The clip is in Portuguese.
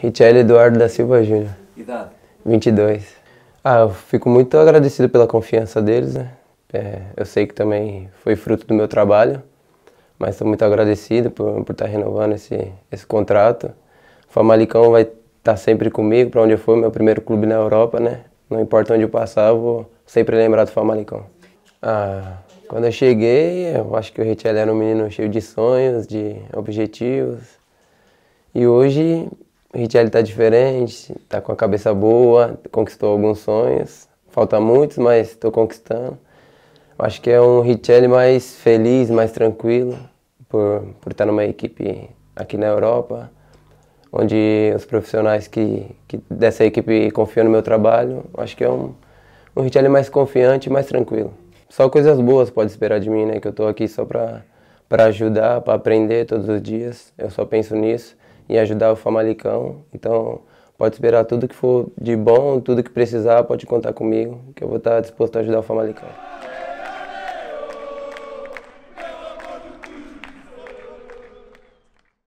Richel Eduardo da Silva Júnior. Idade? 22. Ah, eu fico muito agradecido pela confiança deles, né? É, eu sei que também foi fruto do meu trabalho, mas estou muito agradecido por, por estar tá renovando esse, esse contrato. O Famalicão vai estar tá sempre comigo, para onde eu for, meu primeiro clube na Europa, né? Não importa onde eu passar, eu vou sempre lembrar do Famalicão. Ah, quando eu cheguei, eu acho que o Richel era um menino cheio de sonhos, de objetivos. E hoje o Richelli é tá diferente, tá com a cabeça boa, conquistou alguns sonhos. Falta muitos, mas estou conquistando. Acho que é um Ritelli mais feliz, mais tranquilo, por, por estar numa equipe aqui na Europa, onde os profissionais que, que dessa equipe confiam no meu trabalho. Acho que é um, um Richelli mais confiante, mais tranquilo. Só coisas boas pode esperar de mim, né? Que eu estou aqui só para ajudar, para aprender todos os dias. Eu só penso nisso e ajudar o Famalicão. Então, pode esperar tudo que for de bom, tudo que precisar, pode contar comigo, que eu vou estar disposto a ajudar o Famalicão.